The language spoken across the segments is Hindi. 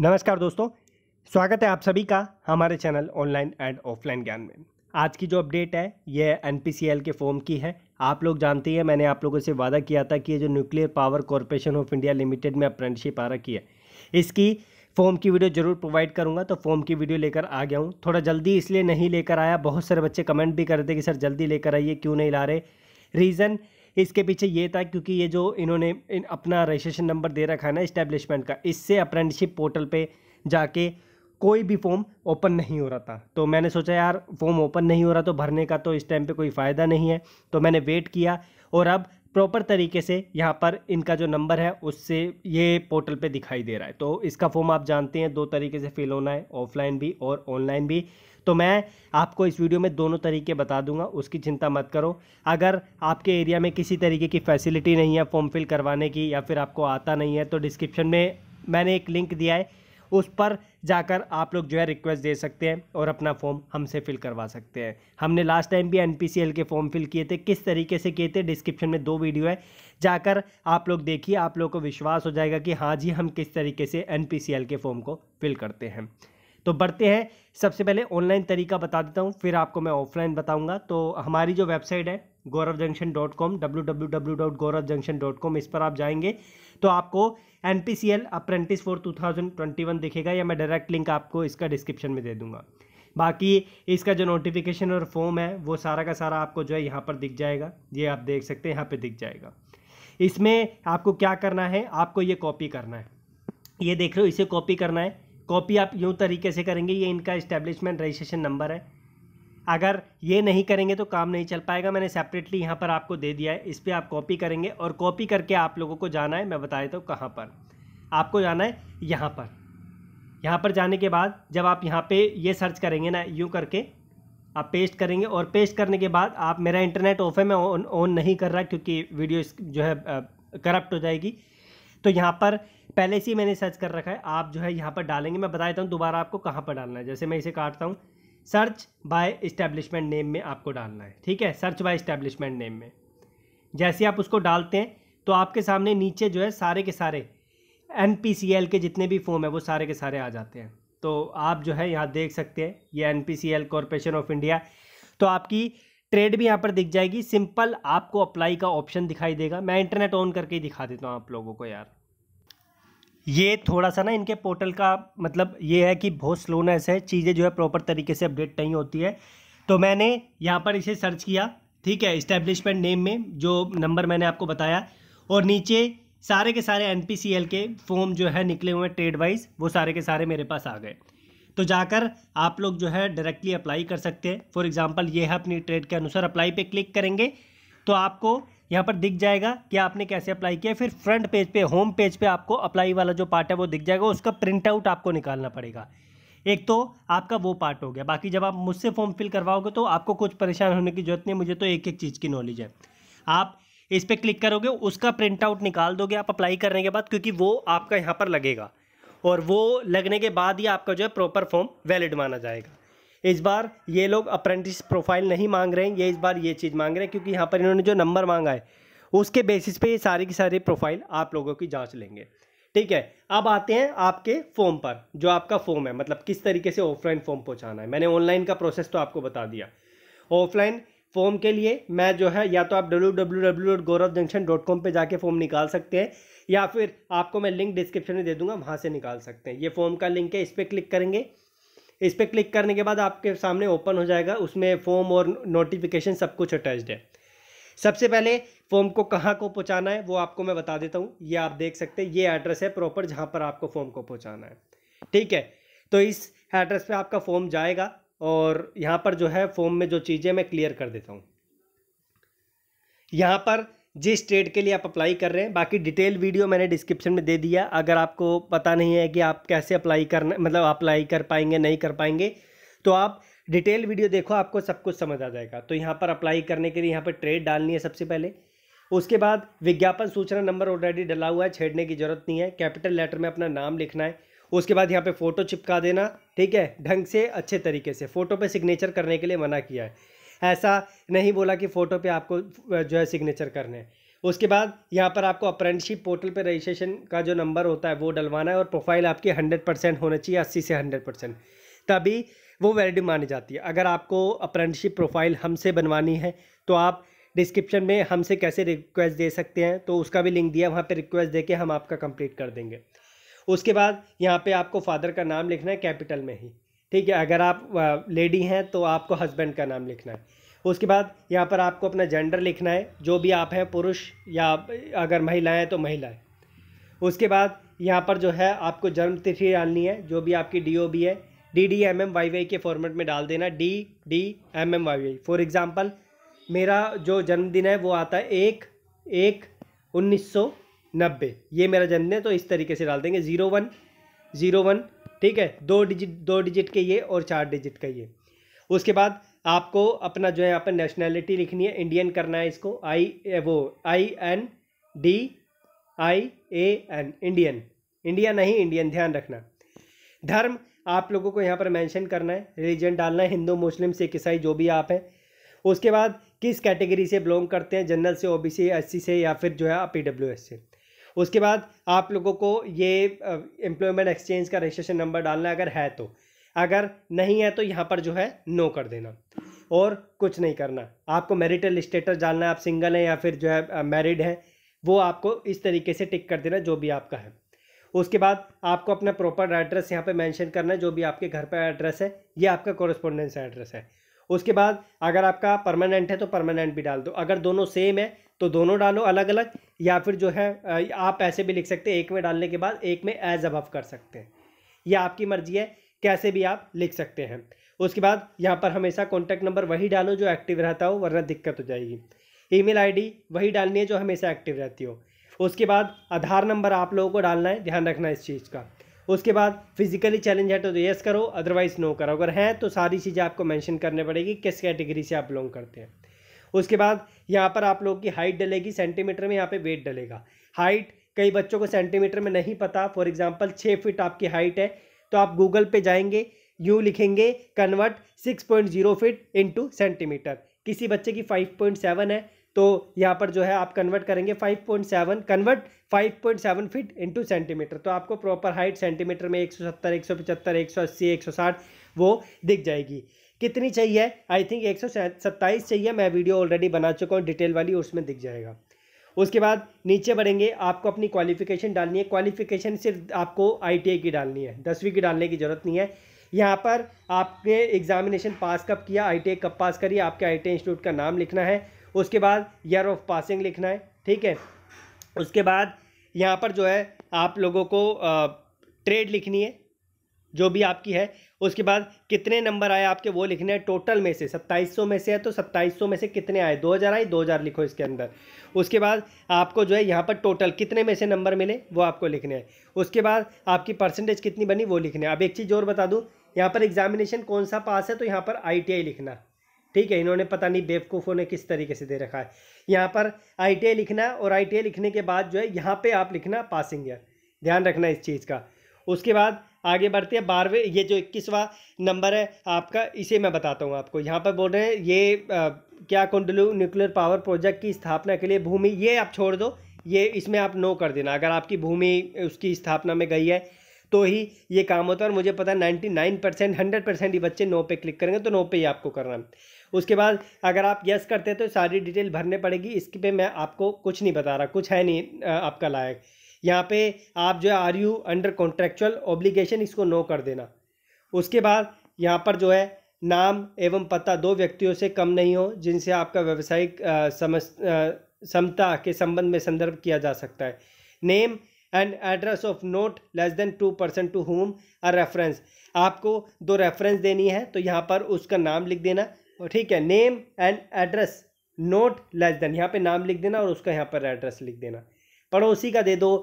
नमस्कार दोस्तों स्वागत है आप सभी का हमारे चैनल ऑनलाइन एंड ऑफलाइन ज्ञान में आज की जो अपडेट है ये एन के फॉर्म की है आप लोग जानते हैं मैंने आप लोगों से वादा किया था कि ये जो nuclear power corporation of India limited में अप्रेंटशिप आ रखी है इसकी फॉर्म की वीडियो जरूर प्रोवाइड करूंगा तो फॉर्म की वीडियो लेकर आ गया हूँ थोड़ा जल्दी इसलिए नहीं लेकर आया बहुत सारे बच्चे कमेंट भी कर रहे थे कि सर जल्दी लेकर आइए क्यों नहीं ला रहे रीज़न इसके पीछे ये था क्योंकि ये जो इन्होंने इन अपना रजिस्ट्रेशन नंबर दे रखा है ना इस्टेब्लिशमेंट का इससे अप्रेंटिसशिप पोर्टल पे जाके कोई भी फॉर्म ओपन नहीं हो रहा था तो मैंने सोचा यार फॉर्म ओपन नहीं हो रहा तो भरने का तो इस टाइम पे कोई फ़ायदा नहीं है तो मैंने वेट किया और अब प्रॉपर तरीके से यहाँ पर इनका जो नंबर है उससे ये पोर्टल पे दिखाई दे रहा है तो इसका फॉर्म आप जानते हैं दो तरीके से फिल होना है ऑफलाइन भी और ऑनलाइन भी तो मैं आपको इस वीडियो में दोनों तरीके बता दूंगा उसकी चिंता मत करो अगर आपके एरिया में किसी तरीके की फैसिलिटी नहीं है फॉर्म फिल करवाने की या फिर आपको आता नहीं है तो डिस्क्रिप्शन में मैंने एक लिंक दिया है उस पर जाकर आप लोग जो है रिक्वेस्ट दे सकते हैं और अपना फॉर्म हमसे फिल करवा सकते हैं हमने लास्ट टाइम भी एनपीसीएल के फॉर्म फिल किए थे किस तरीके से किए थे डिस्क्रिप्शन में दो वीडियो है जाकर आप लोग देखिए आप लोग को विश्वास हो जाएगा कि हाँ जी हम किस तरीके से एनपीसीएल के फॉर्म को फिल करते हैं तो बढ़ते हैं सबसे पहले ऑनलाइन तरीका बता देता हूँ फिर आपको मैं ऑफलाइन बताऊँगा तो हमारी जो वेबसाइट है Gaurav junction dot com W W W dot Gaurav junction dot com इस पर आप जाएंगे तो आपको N P C L apprentice for two thousand twenty one दिखेगा या मैं डायरेक्ट लिंक आपको इसका डिस्क्रिप्शन में दे दूँगा बाकी इसका जो नोटिफिकेशन और फॉर्म है वो सारा का सारा आपको जो है यहाँ पर दिख जाएगा ये आप देख सकते हैं यहाँ पर दिख जाएगा इसमें आपको क्या करना है आपको ये कॉपी करना है ये देख रहे हो इसे कॉपी करना है कॉपी आप यूँ तरीके से करेंगे ये इनका इस्टेब्लिशमेंट रजिस्ट्रेशन नंबर है अगर ये नहीं करेंगे तो काम नहीं चल पाएगा मैंने सेपरेटली यहाँ पर आपको दे दिया है इस पर आप कॉपी करेंगे और कॉपी करके आप लोगों को जाना है मैं बता देता हूँ कहाँ पर आपको जाना है यहाँ पर यहाँ पर जाने के बाद जब आप यहाँ पे ये सर्च करेंगे ना यूँ करके आप पेस्ट करेंगे और पेस्ट करने के बाद आप मेरा इंटरनेट ऑफ है मैं ऑन नहीं कर रहा क्योंकि वीडियो जो है करप्ट हो जाएगी तो यहाँ पर पहले से ही मैंने सर्च कर रखा है आप जो है यहाँ पर डालेंगे मैं बता देता हूँ दोबारा आपको कहाँ पर डालना है जैसे मैं इसे काटता हूँ सर्च बाय इस्टेब्लिशमेंट नेम में आपको डालना है ठीक है सर्च बाय इस्टेब्लिशमेंट नेम में जैसे आप उसको डालते हैं तो आपके सामने नीचे जो है सारे के सारे एन के जितने भी फॉर्म है वो सारे के सारे आ जाते हैं तो आप जो है यहाँ देख सकते हैं ये N P corporation of India तो आपकी ट्रेड भी यहाँ पर दिख जाएगी सिंपल आपको अप्लाई का ऑप्शन दिखाई देगा मैं इंटरनेट ऑन करके ही दिखा देता हूँ आप लोगों को यार ये थोड़ा सा ना इनके पोर्टल का मतलब ये है कि बहुत स्लोनेस है चीज़ें जो है प्रॉपर तरीके से अपडेट नहीं होती है तो मैंने यहाँ पर इसे सर्च किया ठीक है इस्टेब्लिशमेंट नेम में जो नंबर मैंने आपको बताया और नीचे सारे के सारे एन के फॉर्म जो है निकले हुए ट्रेड वाइज वो सारे के सारे मेरे पास आ गए तो जाकर आप लोग जो है डायरेक्टली अप्लाई कर सकते हैं फॉर एग्ज़ाम्पल ये है अपनी ट्रेड के अनुसार अप्लाई पे क्लिक करेंगे तो आपको यहाँ पर दिख जाएगा कि आपने कैसे अप्लाई किया फिर फ्रंट पेज पे होम पेज पे आपको अप्लाई वाला जो पार्ट है वो दिख जाएगा उसका प्रिंट आउट आपको निकालना पड़ेगा एक तो आपका वो पार्ट हो गया बाकी जब आप मुझसे फॉर्म फिल करवाओगे तो आपको कुछ परेशान होने की जरूरत नहीं मुझे तो एक एक चीज़ की नॉलेज है आप इस पर क्लिक करोगे उसका प्रिंट आउट निकाल दोगे आप अप्लाई करने के बाद क्योंकि वो आपका यहाँ पर लगेगा और वो लगने के बाद ही आपका जो है प्रॉपर फॉर्म वैलिड माना जाएगा इस बार ये लोग अप्रेंटिस प्रोफाइल नहीं मांग रहे हैं ये इस बार ये चीज़ मांग रहे हैं क्योंकि यहाँ पर इन्होंने जो नंबर मांगा है उसके बेसिस पे ये सारी की सारी प्रोफाइल आप लोगों की जांच लेंगे ठीक है अब आते हैं आपके फॉर्म पर जो आपका फॉर्म है मतलब किस तरीके से ऑफलाइन फॉर्म पहुँचाना है मैंने ऑनलाइन का प्रोसेस तो आपको बता दिया ऑफलाइन फॉर्म के लिए मैं जो है या तो आप W W W dot Gaurav junction dot com पर जाके फॉर्म निकाल सकते हैं या फिर आपको मैं लिंक डिस्क्रिप्शन में दे दूंगा वहाँ से निकाल सकते हैं ये फॉर्म का लिंक है इस पर क्लिक करेंगे इस पर क्लिक करने के बाद आपके सामने ओपन हो जाएगा उसमें फॉर्म और नोटिफिकेशन सब कुछ अटैच्ड है सबसे पहले फॉर्म को कहाँ को पहुँचाना है वो आपको मैं बता देता हूँ ये आप देख सकते हैं ये एड्रेस है प्रॉपर जहाँ पर आपको फॉर्म को पहुँचाना है ठीक है तो इस एड्रेस पे आपका फॉर्म जाएगा और यहाँ पर जो है फॉर्म में जो चीज़ें मैं क्लियर कर देता हूँ यहाँ पर जिस ट्रेड के लिए आप अप्लाई कर रहे हैं बाकी डिटेल वीडियो मैंने डिस्क्रिप्शन में दे दिया अगर आपको पता नहीं है कि आप कैसे अप्लाई करना मतलब अप्लाई कर पाएंगे नहीं कर पाएंगे तो आप डिटेल वीडियो देखो आपको सब कुछ समझ आ जाएगा तो यहाँ पर अप्लाई करने के लिए यहाँ पर ट्रेड डालनी है सबसे पहले उसके बाद विज्ञापन सूचना नंबर ऑलरेडी डला हुआ है छेड़ने की जरूरत नहीं है कैपिटल लेटर में अपना नाम लिखना है उसके बाद यहाँ पे फ़ोटो चिपका देना ठीक है ढंग से अच्छे तरीके से फ़ोटो पे सिग्नेचर करने के लिए मना किया है ऐसा नहीं बोला कि फ़ोटो पे आपको जो है सिग्नेचर करने हैं उसके बाद यहाँ पर आपको अप्रेंटशिप पोर्टल पर रजिस्ट्रेशन का जो नंबर होता है वो डलवाना है और प्रोफाइल आपकी हंड्रेड परसेंट होना चाहिए अस्सी से हंड्रेड परसेंट तभी वो वैलिड मानी जाती है अगर आपको अप्रेंटशिप प्रोफाइल हमसे बनवानी है तो आप डिस्क्रिप्शन में हमसे कैसे रिक्वेस्ट दे सकते हैं तो उसका भी लिंक दिया वहाँ पर रिक्वेस्ट दे के हम आपका कंप्लीट कर देंगे उसके बाद यहाँ पे आपको फादर का नाम लिखना है कैपिटल में ही ठीक है अगर आप लेडी हैं तो आपको हस्बैंड का नाम लिखना है उसके बाद यहाँ पर आपको अपना जेंडर लिखना है जो भी आप हैं पुरुष या अगर महिलाएं तो महिलाएं उसके बाद यहाँ पर जो है आपको जन्म तिथि डालनी है जो भी आपकी डी ओ बी है D D M M Y Y के फॉर्मेट में डाल देना D D M M Y Y for example मेरा जो जन्मदिन है वो आता है एक एक उन्नीस सौ नब्बे ये मेरा जन्मदिन है तो इस तरीके से डाल देंगे ज़ीरो वन ज़ीरो वन ठीक है दो डिजिट दो डिजिट के ये और चार डिजिट का ये उसके बाद आपको अपना जो है यहाँ पर नेशनैलिटी लिखनी है इंडियन करना है इसको आई वो I N D I A N Indian India नहीं इंडियन ध्यान रखना धर्म आप लोगों को यहाँ पर मेंशन करना है रिलीजन डालना है हिंदू मुस्लिम सिख ईसाई जो भी आप हैं उसके बाद किस कैटेगरी से बिलोंग करते हैं जनरल से ओबीसी एससी से या फिर जो है आप पीडब्ल्यूएस से उसके बाद आप लोगों को ये एम्प्लॉयमेंट एक्सचेंज का रजिस्ट्रेशन नंबर डालना अगर है तो अगर नहीं है तो यहाँ पर जो है नो कर देना और कुछ नहीं करना आपको मैरिटल स्टेटस डालना है आप सिंगल हैं या फिर जो है मैरिड हैं वो आपको इस तरीके से टिक कर देना जो भी आपका है उसके बाद आपको अपना प्रॉपर एड्रेस यहाँ पे मेंशन करना है जो भी आपके घर पर एड्रेस है ये आपका कॉरेस्पॉन्डेंस एड्रेस है उसके बाद अगर आपका परमानेंट है तो परमानेंट भी डाल दो अगर दोनों सेम है तो दोनों डालो अलग अलग या फिर जो है आप ऐसे भी लिख सकते हैं एक में डालने के बाद एक में एज अबव कर सकते हैं यह आपकी मर्जी है कैसे भी आप लिख सकते हैं उसके बाद यहाँ पर हमेशा कॉन्टैक्ट नंबर वही डालो जो एक्टिव रहता हो वरना दिक्कत हो जाएगी ईमेल आईडी वही डालनी है जो हमेशा एक्टिव रहती हो उसके बाद आधार नंबर आप लोगों को डालना है ध्यान रखना इस चीज़ का उसके बाद फिजिकली चैलेंज है तो येस करो अदरवाइज़ नो करो अगर हैं तो सारी चीज़ें आपको मेंशन करने पड़ेगी किस कैटेगरी से आप बिलोंग करते हैं उसके बाद यहाँ पर आप लोग की हाइट डलेगी सेंटीमीटर में यहाँ पे वेट डलेगा हाइट कई बच्चों को सेंटीमीटर में नहीं पता फॉर एग्जाम्पल छः फीट आपकी हाइट है तो आप गूगल पे जाएंगे यू लिखेंगे convert six point zero feet into centimetre किसी बच्चे की फाइव पॉइंट सेवन है तो यहाँ पर जो है आप कन्वर्ट करेंगे five point seven convert five point seven feet into centimetre तो आपको प्रॉपर हाइट सेंटीमीटर में एक सौ सत्तर एक सौ पचहत्तर एक सौ अस्सी एक सौ साठ वो दिख जाएगी कितनी चाहिए आई थिंक एक चाहिए मैं वीडियो ऑलरेडी बना चुका हूँ डिटेल वाली उसमें दिख जाएगा उसके बाद नीचे बढ़ेंगे आपको अपनी क्वालिफिकेशन डालनी है क्वालिफिकेशन सिर्फ आपको आई की डालनी है दसवीं की डालने की ज़रूरत नहीं है यहाँ पर आपने एग्जामिनेशन पास कब किया आई कब पास करी आपके आई इंस्टीट्यूट का नाम लिखना है उसके बाद ईयर ऑफ पासिंग लिखना है ठीक है उसके बाद यहाँ पर जो है आप लोगों को आ, ट्रेड लिखनी है जो भी आपकी है उसके बाद कितने नंबर आए आपके वो लिखने हैं टोटल में से 2700 में से है तो 2700 में से कितने आए 2000 आए 2000 लिखो इसके अंदर उसके बाद आपको जो है यहाँ पर टोटल कितने में से नंबर मिले वो आपको लिखने हैं उसके बाद आपकी परसेंटेज कितनी बनी वो लिखने अब एक चीज़ और बता दूँ यहाँ पर एग्जामिनेशन कौन सा पास है तो यहाँ पर आई लिखना ठीक है इन्होंने पता नहीं बेवकूफ़ों ने किस तरीके से दे रखा है यहाँ पर आई लिखना और आई लिखने के बाद जो है यहाँ पर आप लिखना पासिंग ध्यान रखना इस चीज़ का उसके बाद आगे बढ़ते हैं बारहवें ये जो इक्कीसवा नंबर है आपका इसे मैं बताता हूँ आपको यहाँ पर बोल रहे हैं ये आ, क्या कुंडलू न्यूक्लियर पावर प्रोजेक्ट की स्थापना के लिए भूमि ये आप छोड़ दो ये इसमें आप नो कर देना अगर आपकी भूमि उसकी स्थापना में गई है तो ही ये काम होता है और मुझे पता है ninety nine percent hundred percent ये बच्चे नो पे क्लिक करेंगे तो नो पे ही आपको करना है उसके बाद अगर आप यस करते हैं तो सारी डिटेल भरने पड़ेगी इसके पे मैं आपको कुछ नहीं बता रहा कुछ है नहीं आपका लायक यहाँ पे आप जो है are you under contractual obligation इसको नो कर देना उसके बाद यहाँ पर जो है नाम एवं पता दो व्यक्तियों से कम नहीं हो जिनसे आपका व्यवसायिक समता के संबंध में संदर्भ किया जा सकता है name and address of not less than two percent to whom a reference आपको दो रेफरेंस देनी है तो यहाँ पर उसका नाम लिख देना ठीक है name and address not less than यहाँ पे नाम लिख देना और उसका यहाँ पर एड्रेस लिख देना पड़ोसी का दे दो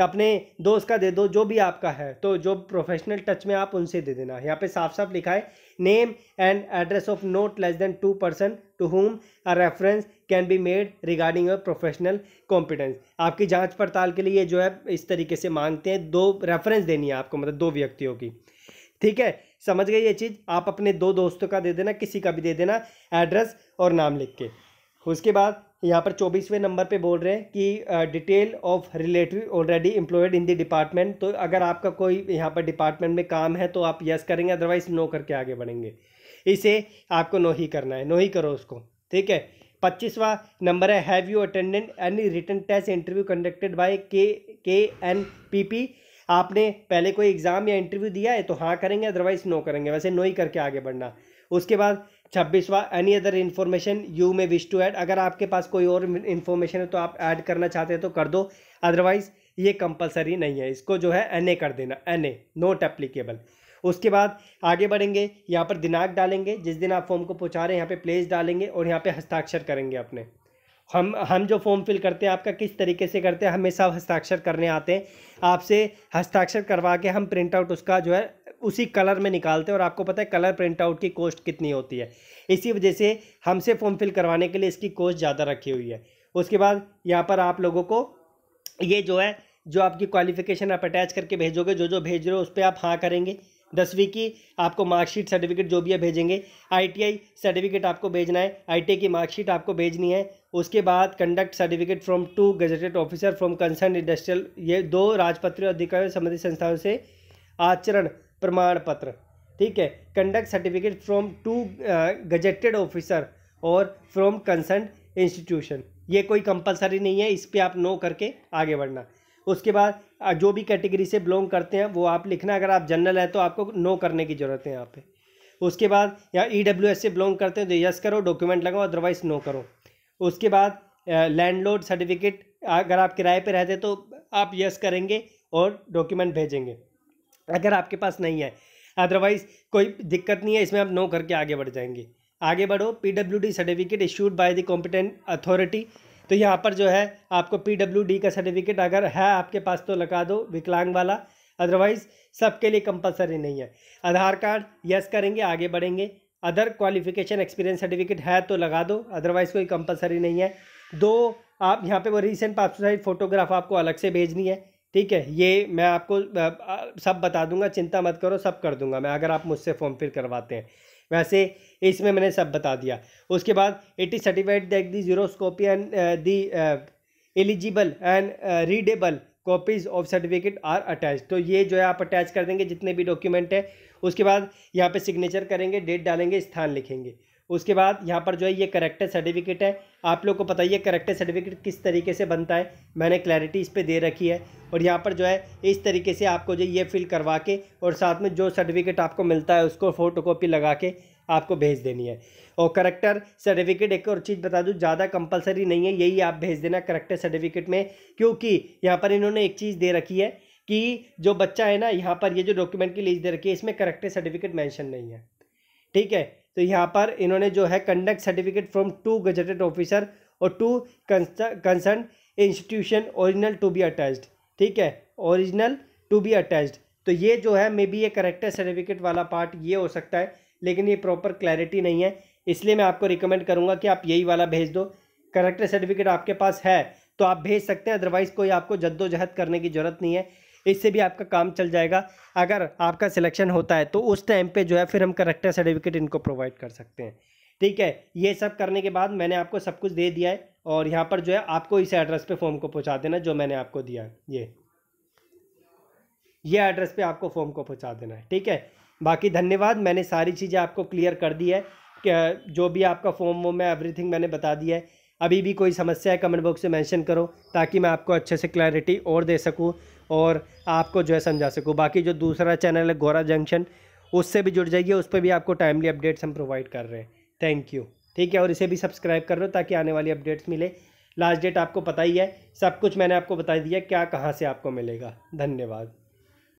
अपने दोस्त का दे दो जो भी आपका है तो जो प्रोफेशनल टच में आप उनसे दे देना यहाँ पे साफ साफ लिखा है name and address of not less than two person to whom a reference can be made regarding your professional competence आपकी जांच पड़ताल के लिए जो है इस तरीके से मांगते हैं दो रेफरेंस देनी है आपको मतलब दो व्यक्तियों की ठीक है समझ गए ये चीज़ आप अपने दो दोस्तों का दे देना किसी का भी दे देना एड्रेस और नाम लिख के उसके बाद यहाँ पर चौबीसवें नंबर पे बोल रहे हैं कि detail of relative already employed in the department तो अगर आपका कोई यहाँ पर डिपार्टमेंट में काम है तो आप यस करेंगे अदरवाइज नो करके आगे बढ़ेंगे इसे आपको नो ही करना है नो ही करो उसको ठीक है पच्चीसवा नंबर है have you attended any written test interview conducted by K K N P P आपने पहले कोई एग्ज़ाम या इंटरव्यू दिया है तो हाँ करेंगे अदरवाइज नो करेंगे वैसे नो ही करके आगे बढ़ना उसके बाद छब्बीसवा any other information you may wish to add अगर आपके पास कोई और इन्फॉर्मेशन है तो आप ऐड करना चाहते हैं तो कर दो अदरवाइज़ ये कंपलसरी नहीं है इसको जो है एन कर देना एन नोट एप्लीकेबल उसके बाद आगे बढ़ेंगे यहाँ पर दिनांक डालेंगे जिस दिन आप फॉर्म को पहुँचा रहे हैं यहाँ पे प्लेस डालेंगे और यहाँ पे हस्ताक्षर करेंगे अपने हम हम जो फॉर्म फिल करते हैं आपका किस तरीके से करते हैं हमेशा हस्ताक्षर करने आते हैं आपसे हस्ताक्षर करवा के हम प्रिंट आउट उसका जो है उसी कलर में निकालते हैं और आपको पता है कलर प्रिंट आउट की कॉस्ट कितनी होती है इसी वजह से हमसे फॉर्म फिल करवाने के लिए इसकी कॉस्ट ज़्यादा रखी हुई है उसके बाद यहाँ पर आप लोगों को ये जो है जो आपकी क्वालिफिकेशन आप अटैच करके भेजोगे जो जो भेज रहे हो उस पर आप हाँ करेंगे दसवीं की आपको मार्कशीट सर्टिफिकेट जो भी है भेजेंगे आईटीआई सर्टिफिकेट आपको भेजना है आई की मार्कशीट आपको भेजनी है उसके बाद conduct certificate from two gazetted officer from concern industrial ये दो राजपत्र अधिकारी संबंधित संस्थाओं से आचरण प्रमाण पत्र ठीक है conduct certificate from two gazetted officer और फ्रॉम कंसर्न इंस्टीट्यूशन ये कोई कंपलसरी नहीं है इस पर आप नो करके आगे बढ़ना उसके बाद जो भी कैटेगरी से बिलोंग करते हैं वो आप लिखना अगर आप जनरल है तो आपको नो करने की ज़रूरत है यहाँ पे उसके बाद या ई e से बिलोंग करते हैं तो यस करो डॉक्यूमेंट लगाओ अदरवाइज नो करो उसके बाद लैंडलॉर्ड सर्टिफिकेट अगर आप किराए पे रहते तो आप यस करेंगे और डॉक्यूमेंट भेजेंगे अगर आपके पास नहीं है अदरवाइज़ कोई दिक्कत नहीं है इसमें आप नो करके आगे बढ़ जाएंगे आगे बढ़ो the certificate issued by the competent authority तो यहाँ पर जो है आपको डी का सर्टिफिकेट अगर है आपके पास तो लगा दो विकलांग वाला अदरवाइज़ सबके लिए कंपलसरी नहीं है आधार कार्ड यस करेंगे आगे बढ़ेंगे अदर क्वालिफिकेशन एक्सपीरियंस सर्टिफिकेट है तो लगा दो अदरवाइज़ कोई कंपलसरी नहीं है दो आप यहाँ पे वो रिसेंट पासपोर्ट साइज फ़ोटोग्राफ आपको अलग से भेजनी है ठीक है ये मैं आपको सब बता दूंगा चिंता मत करो सब कर दूंगा मैं अगर आप मुझसे फॉर्म फिल करवाते हैं वैसे इसमें मैंने सब बता दिया उसके बाद it is certified that the xerox copy and the eligible and readable copies of certificate are attach तो ये जो है आप अटैच कर देंगे जितने भी डॉक्यूमेंट है उसके बाद यहाँ पे सिग्नेचर करेंगे डेट डालेंगे स्थान लिखेंगे उसके बाद यहाँ पर जो है ये करेक्टर सर्टिफिकेट है आप लोग को पता ही है करेक्टर सर्टिफिकेट किस तरीके से बनता है मैंने क्लैरिटी इस पर दे रखी है और यहाँ पर जो है इस तरीके से आपको जो ये फिल करवा के और साथ में जो सर्टिफिकेट आपको मिलता है उसको फ़ोटोकॉपी लगा के आपको भेज देनी है और करेक्टर सर्टिफिकेट एक और चीज़ बता दूँ ज़्यादा कंपलसरी नहीं है यही आप भेज देना करेक्टर सर्टिफिकेट में क्योंकि यहाँ पर इन्होंने एक चीज़ दे रखी है कि जो बच्चा है ना यहाँ पर ये जो डॉक्यूमेंट की लिस्ट दे रखी है इसमें करेक्टर सर्टिफिकेट मैंशन नहीं है ठीक है तो यहाँ पर इन्होंने जो है conduct certificate from two gazetted officer और two concern institution original to be attached ठीक है ओरिजिनल टू बी अटैच्ड तो ये जो है मे बी ये करेक्टर सर्टिफिकेट वाला पार्ट ये हो सकता है लेकिन ये प्रॉपर क्लैरिटी नहीं है इसलिए मैं आपको रिकमेंड करूँगा कि आप यही वाला भेज दो करेक्टर सर्टिफिकेट आपके पास है तो आप भेज सकते हैं अदरवाइज़ कोई आपको जद्दोजहद करने की ज़रूरत नहीं है इससे भी आपका काम चल जाएगा अगर आपका सिलेक्शन होता है तो उस टाइम पे जो है फिर हम करेक्टर सर्टिफिकेट इनको प्रोवाइड कर सकते हैं ठीक है ये सब करने के बाद मैंने आपको सब कुछ दे दिया है और यहाँ पर जो है आपको इस एड्रेस पे फॉर्म को पहुँचा देना जो मैंने आपको दिया है ये ये एड्रेस पे आपको फॉर्म को पहुँचा देना है ठीक है बाकी धन्यवाद मैंने सारी चीज़ें आपको क्लियर कर दी है जो भी आपका फॉर्म वो मैं एवरीथिंग मैंने बता दिया है अभी भी कोई समस्या है कमेंट बॉक्स में मेंशन करो ताकि मैं आपको अच्छे से क्लैरिटी और दे सकूँ और आपको जो है समझा सकूँ बाकी जो दूसरा चैनल है गोरा जंक्शन उससे भी जुड़ जाइए उस पर भी आपको टाइमली अपडेट्स हम प्रोवाइड कर रहे हैं थैंक यू ठीक है और इसे भी सब्सक्राइब कर लो ताकि आने वाली अपडेट्स मिले लास्ट डेट आपको पता ही है सब कुछ मैंने आपको बता दिया क्या कहाँ से आपको मिलेगा धन्यवाद